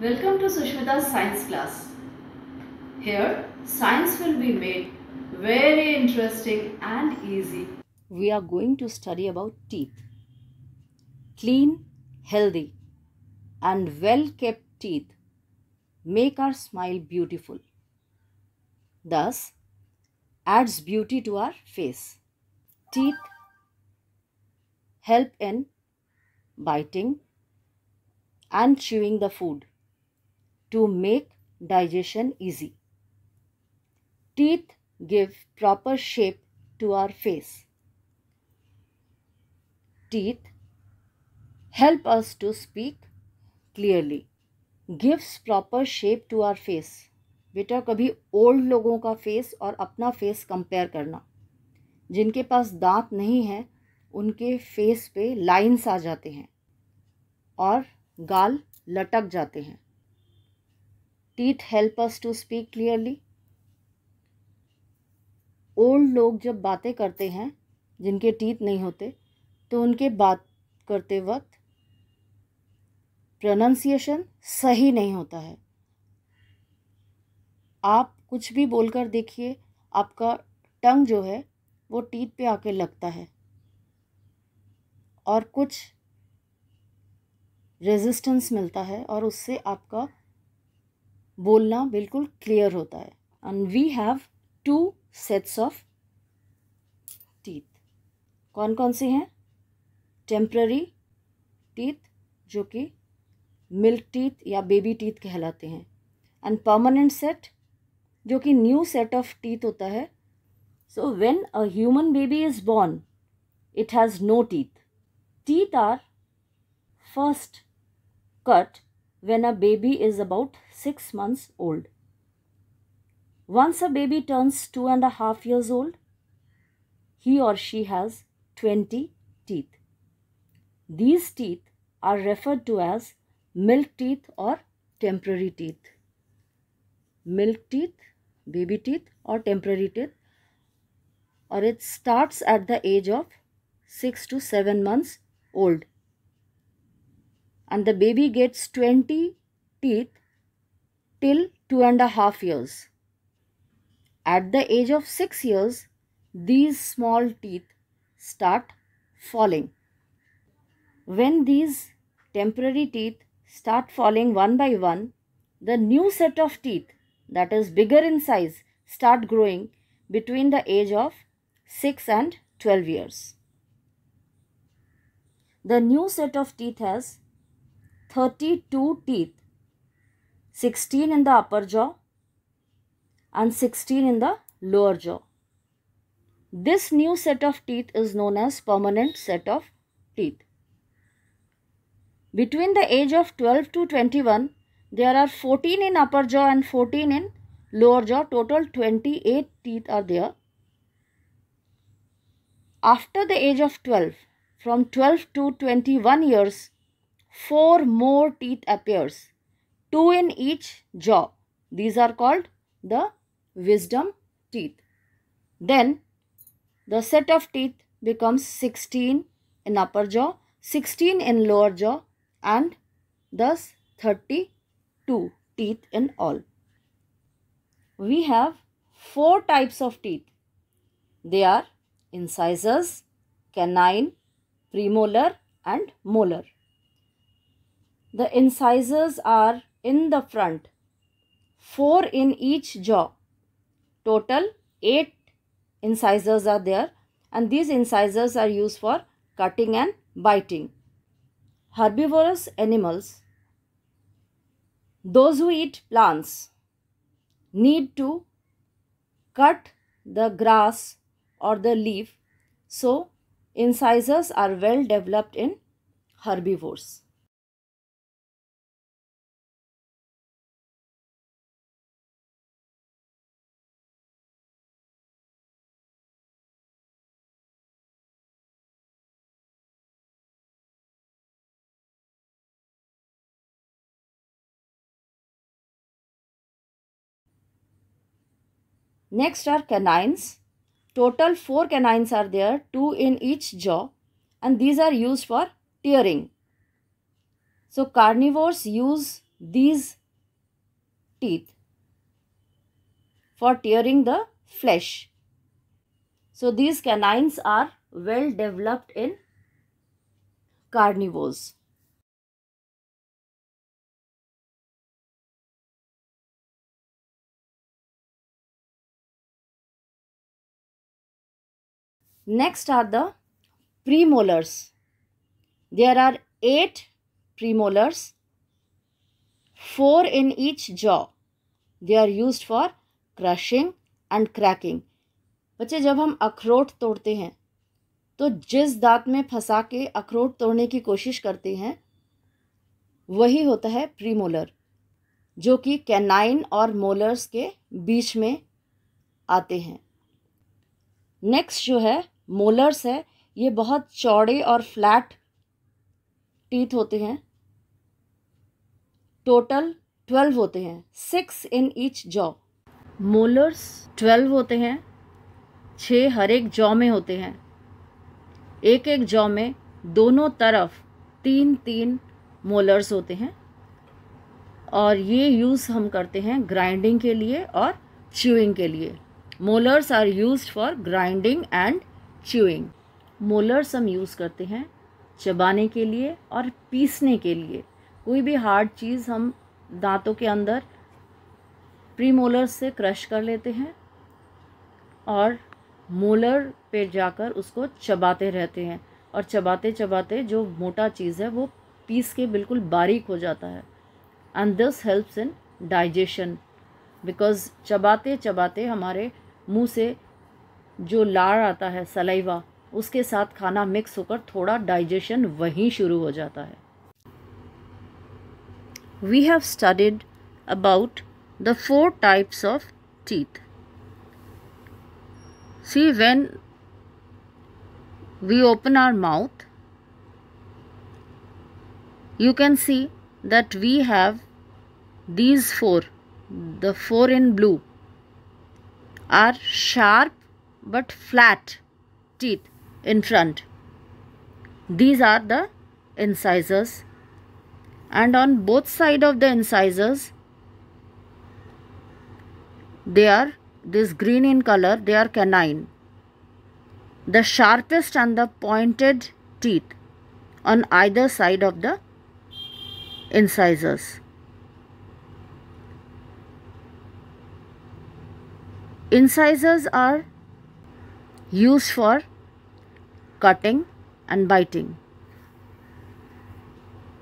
Welcome to Sushmita's science class. Here, science will be made very interesting and easy. We are going to study about teeth. Clean, healthy and well kept teeth make our smile beautiful. Thus, adds beauty to our face. Teeth help in biting and chewing the food. to make digestion easy. Teeth give proper shape to our face. Teeth help us to speak clearly. Gives proper shape to our face. बेटा कभी old लोगों का face और अपना face compare करना जिनके पास दांत नहीं है उनके फेस पे लाइंस आ जाते हैं और गाल लटक जाते हैं teeth help us to speak clearly old लोग जब बातें करते हैं जिनके टीथ नहीं होते तो उनके बात करते वक्त प्रोनाउंसिएशन सही नहीं होता है आप कुछ भी बोलकर देखिए आपका टंग जो है वो टीथ पे आके लगता है और कुछ रेजिस्टेंस मिलता है और उससे आपका बोलना बिल्कुल क्लियर होता है and we have two sets of teeth कौन कौन से हैं टेम्प्ररी टीथ जो कि मिल्क टीथ या बेबी टीथ कहलाते हैं एंड परमानेंट सेट जो कि न्यू सेट ऑफ टीथ होता है so when a human baby is born it has no teeth teeth are first cut when a baby is about 6 months old. Once a baby turns two and a half years old, he or she has 20 teeth. These teeth are referred to as milk teeth or temporary teeth. Milk teeth, baby teeth or temporary teeth or it starts at the age of 6 to 7 months old and the baby gets 20 teeth till two and a half years. At the age of six years, these small teeth start falling. When these temporary teeth start falling one by one, the new set of teeth that is bigger in size start growing between the age of 6 and 12 years. The new set of teeth has 32 teeth 16 in the upper jaw and 16 in the lower jaw. This new set of teeth is known as permanent set of teeth. Between the age of 12 to 21, there are 14 in upper jaw and 14 in lower jaw. Total 28 teeth are there. After the age of 12, from 12 to 21 years, four more teeth appears, two in each jaw. These are called the wisdom teeth. Then the set of teeth becomes 16 in upper jaw, 16 in lower jaw and thus 32 teeth in all. We have four types of teeth. They are incisors, canine, premolar and molar. The incisors are in the front, 4 in each jaw. Total 8 incisors are there and these incisors are used for cutting and biting. Herbivorous animals, those who eat plants, need to cut the grass or the leaf. So, incisors are well developed in herbivores. Next are canines. Total 4 canines are there, 2 in each jaw and these are used for tearing. So carnivores use these teeth for tearing the flesh. So these canines are well developed in carnivores. Next are the premolars. There are 8 premolars, 4 in each jaw. They are used for crushing and cracking. बच्चे जब हम अखरोट तोड़ते हैं तो जिस दांत में फंसा के अखरोट तोड़ने की कोशिश करते हैं वही होता है प्रीमोलर जो कि कैनाइन और मोलर्स के बीच में आते हैं नेक्स्ट जो है मोलर्स है ये बहुत चौड़े और फ्लैट टीथ होते हैं टोटल ट्वेल्व होते हैं six in each jaw molars twelve होते हैं छः हर एक जॉ में होते हैं एक एक जॉ में दोनों तरफ तीन तीन मोलर्स होते हैं और ये यूज़ हम करते हैं ग्राइंडिंग के लिए और च्यूइंग के लिए molars are use for grinding and chewing molars हम यूज़ करते हैं चबाने के लिए और पीसने के लिए कोई भी हार्ड चीज़ हम दांतों के अंदर प्री मोलर से क्रश कर लेते हैं और मोलर पे जाकर उसको चबाते रहते हैं और चबाते चबाते जो मोटा चीज़ है वो पीस के बिल्कुल बारीक हो जाता है and this helps in digestion because चबाते चबाते हमारे मुंह से जो लार आता है सलाइवा उसके साथ खाना मिक्स होकर थोड़ा डाइजेशन वहीं शुरू हो जाता है we have studied about the four types of teeth see when we open our mouth you can see that we have these four the four in blue are sharp but flat teeth in front. These are the incisors and on both side of the incisors they are this green in color they are canine. The sharpest and the pointed teeth on either side of the incisors. Incisors are used for cutting and biting.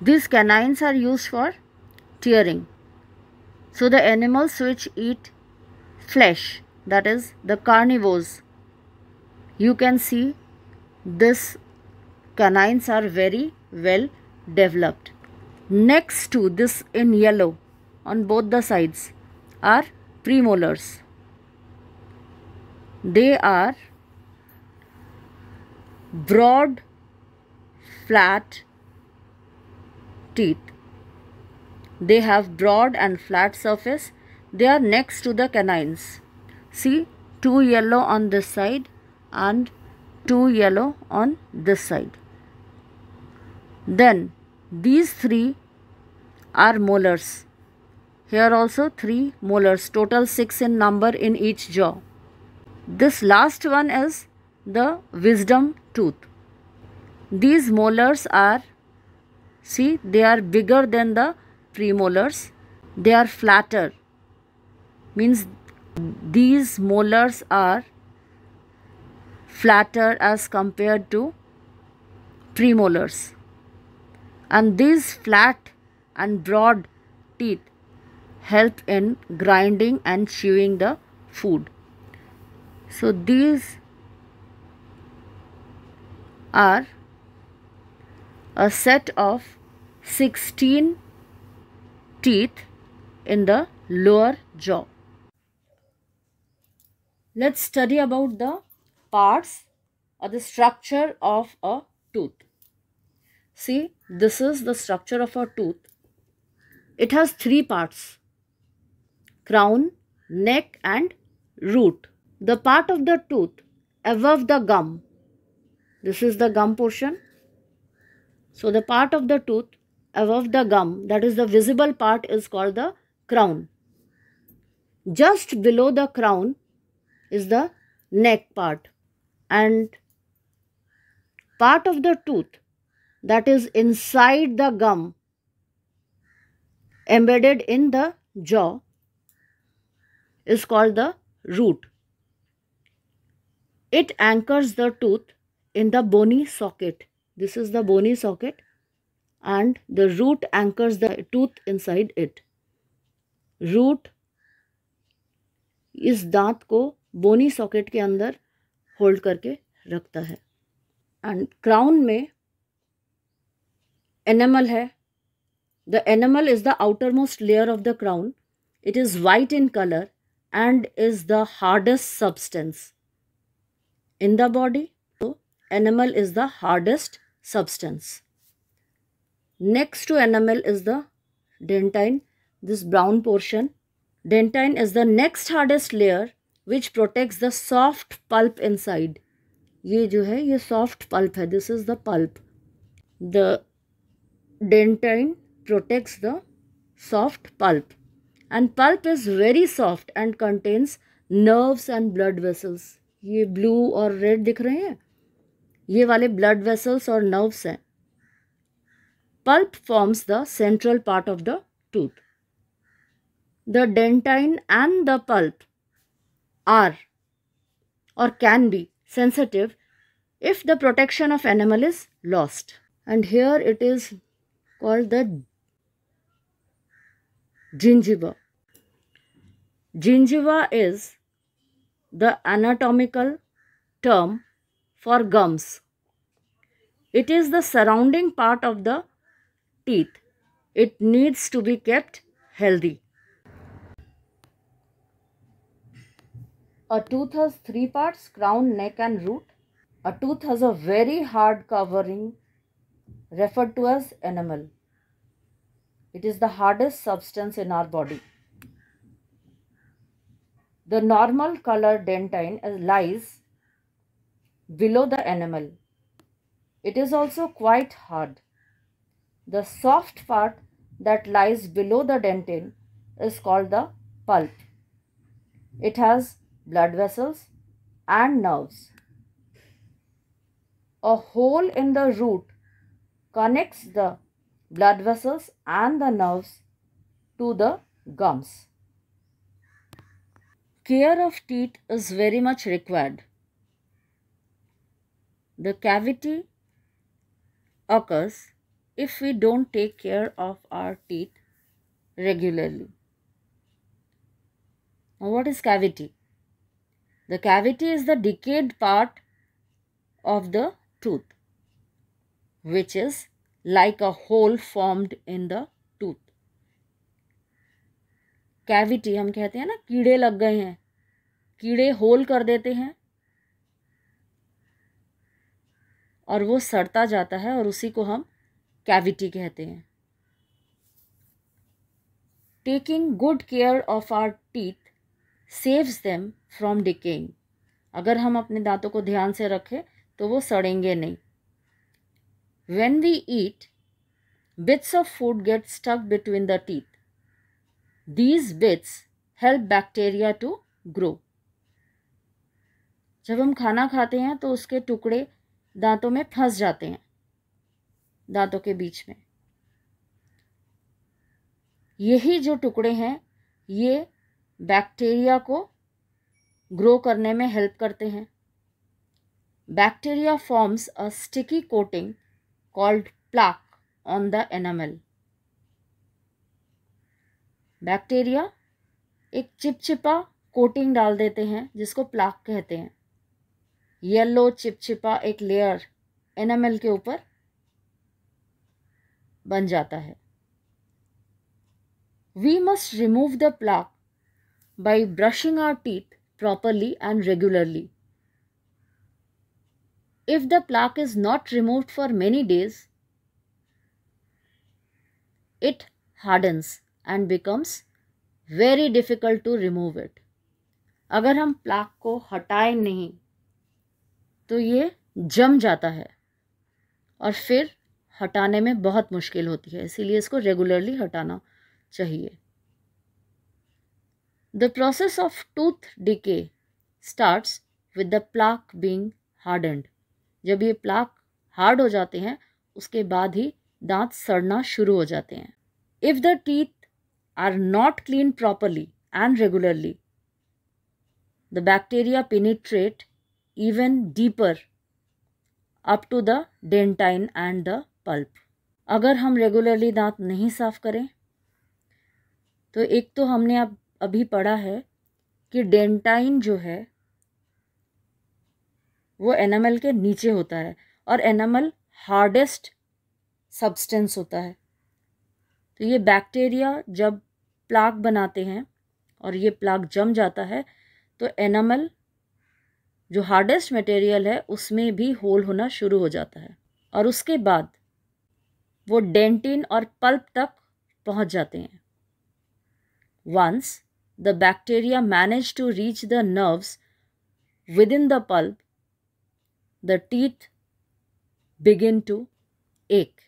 These canines are used for tearing. So the animals which eat flesh, that is the carnivores, you can see this canines are very well developed. Next to this in yellow on both the sides are premolars. They are broad flat teeth they have broad and flat surface they are next to the canines see two yellow on this side and two yellow on this side then these three are molars here also three molars total six in number in each jaw this last one is the wisdom tooth. These molars are, see, they are bigger than the premolars. They are flatter. Means these molars are flatter as compared to premolars. And these flat and broad teeth help in grinding and chewing the food. So these are a set of 16 teeth in the lower jaw. Let's study about the parts or the structure of a tooth. See, this is the structure of a tooth. It has three parts. Crown, neck and root. The part of the tooth above the gum this is the gum portion. So the part of the tooth above the gum, that is the visible part is called the crown. Just below the crown is the neck part and part of the tooth that is inside the gum embedded in the jaw is called the root. It anchors the tooth in the bony socket. This is the bony socket and the root anchors the tooth inside it. Root is दांत ko bony socket ke andar hold karke rakhta hai and crown mein enamel hai the enamel is the outermost layer of the crown it is white in color and is the hardest substance in the body enamel is the hardest substance. Next to enamel is the dentine, this brown portion. Dentine is the next hardest layer which protects the soft pulp inside. ये जो है ये soft pulp है this is the pulp. The dentine protects the soft pulp and pulp is very soft and contains nerves and blood vessels. ये blue और red दिख रहे हैं ये वाले blood vessels और nerves हैं pulp forms the central part of the tooth. The dentine and the pulp are or can be sensitive if the protection of enamel is lost. And here it is called the gingiva. Gingiva is the anatomical term for gums. It is the surrounding part of the teeth. It needs to be kept healthy. A tooth has three parts, crown, neck and root. A tooth has a very hard covering referred to as enamel. It is the hardest substance in our body. The normal color dentine uh, lies below the enamel it is also quite hard. The soft part that lies below the dentin is called the pulp. It has blood vessels and nerves. A hole in the root connects the blood vessels and the nerves to the gums. Care of teeth is very much required. The cavity occurs if we don't take care of our teeth regularly. Now, what is cavity? The cavity is the decayed part of the tooth, which is like a hole formed in the tooth. cavity hum kehte hain na कीड़े lag gaye hain कीड़े hole kar dete hain और वो सड़ता जाता है और उसी को हम कैविटी कहते हैं taking good care of our teeth saves them from decaying अगर हम अपने दांतों को ध्यान से रखें तो वो सड़ेंगे नहीं when we eat bits of food get stuck between the teeth these bits help bacteria to grow जब हम खाना खाते हैं तो उसके टुकड़े दांतों में फंस जाते हैं दांतों के बीच में यही जो टुकड़े हैं ये बैक्टीरिया को ग्रो करने में हेल्प करते हैं bacteria forms a sticky coating called plaque on the enamel bacteria एक चिपचिपा कोटिंग डाल देते हैं जिसको प्लाक कहते हैं येलो चिपचिपा एक लेयर एनएमएल के ऊपर बन जाता है we must remove the plaque by brushing our teeth properly and regularly if the plaque is not remove for many days it hardens and becomes very difficult to remove it अगर हम plaque को हटाए नहीं तो ये जम जाता है और फिर हटाने में बहुत मुश्किल होती है इसीलिए इसको रेगुलरली हटाना चाहिए the process of tooth decay starts with the plaque being hardened जब ये प्लाक हार्ड हो जाते हैं उसके बाद ही दांत सड़ना शुरू हो जाते हैं if the teeth are not clean properly and regularly the bacteria penetrate even deeper up to the dentine and the pulp अगर हम रेगुलरली दांत नहीं साफ करें तो एक तो हमने अब अभी पढ़ा है कि डेंटाइन जो है वो एनामल के नीचे होता है और एनामल हार्डेस्ट सब्सटेंस होता है तो ये बैक्टीरिया जब प्लाक बनाते हैं और ये प्लाक जम जाता है तो एनामल जो हार्डेस्ट मटेरियल है उसमें भी होल होना शुरू हो जाता है और उसके बाद वो डेंटिन और पल्प तक पहुंच जाते हैं once the bacteria manage to reach the nerves within the pulp the teeth begin to ache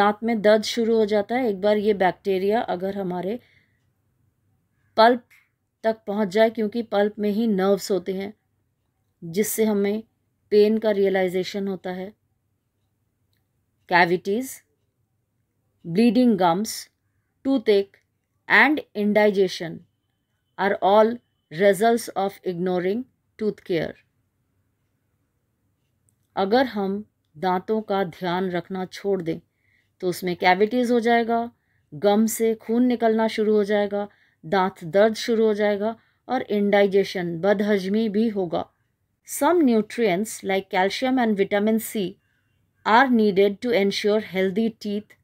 दांत में दर्द शुरू हो जाता है एक बार ये बैक्टीरिया अगर हमारे पल्प तक पहुंच जाए क्योंकि पल्प में ही नर्व्स होते हैं जिससे हमें पेन का रियलाइजेशन होता है cavities bleeding gums toothache and indigestion are all result of ignoring tooth care अगर हम दांतों का ध्यान रखना छोड़ दें तो उसमें कैविटीज़ हो जाएगा गम से खून निकलना शुरू हो जाएगा दांत दर्द शुरू हो जाएगा और इंडाइजेशन बदहजमी भी होगा some nutrients like calcium and vitamin C are needed to ensure healthy teeth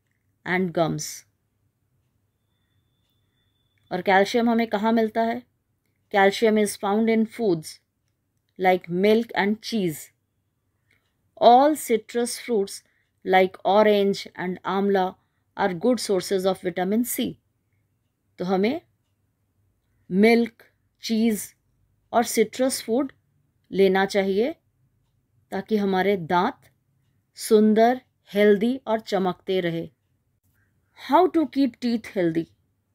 and gums और कैल्शियम हमें कहाँ मिलता है calcium is found in foods like milk and cheese all citrus fruits like orange and amla are good sources of vitamin C तो हमें milk चीज़ और citrus food लेना चाहिए ताकि हमारे दांत सुंदर हेल्दी और चमकते रहे how to keep teeth healthy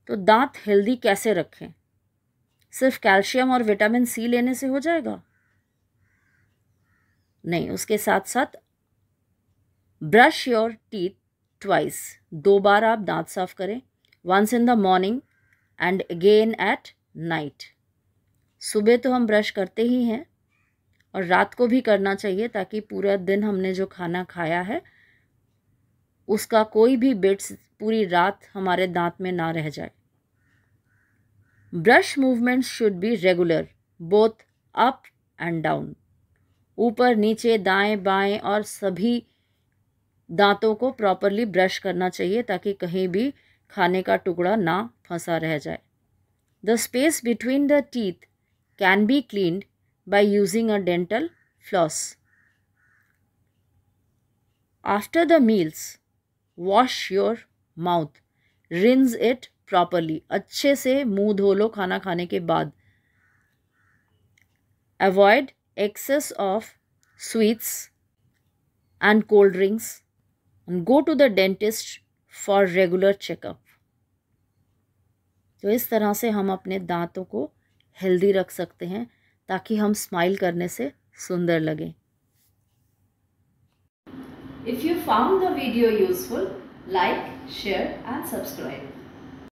तो दांत हेल्दी कैसे रखें सिर्फ कैल्शियम और विटामिन सी लेने से हो जाएगा नहीं उसके साथ साथ ब्रश योर टीथ ट्वाइस दो बार आप दांत साफ करें once in the morning and again at night सुबह तो हम ब्रश करते ही हैं और रात को भी करना चाहिए ताकि पूरा दिन हमने जो खाना खाया है उसका कोई भी बिट्स पूरी रात हमारे दांत में ना रह जाए brush movements should be regular both up and down ऊपर नीचे दाएं बाएं और सभी दांतों को प्रॉपरली ब्रश करना चाहिए ताकि कहीं भी खाने का टुकड़ा ना फंसा रह जाए The space between the teeth can be cleaned by using a dental floss. After the meals, wash your mouth. Rinse it properly. अच्छे से मुंह धो लो खाना खाने के बाद Avoid excess of sweets and cold drinks and go to the dentist for regular checkup. तो इस तरह से हम अपने दांतों को हेल्दी रख सकते हैं ताकि हम स्माइल करने से सुंदर लगें if you found the video useful like share and subscribe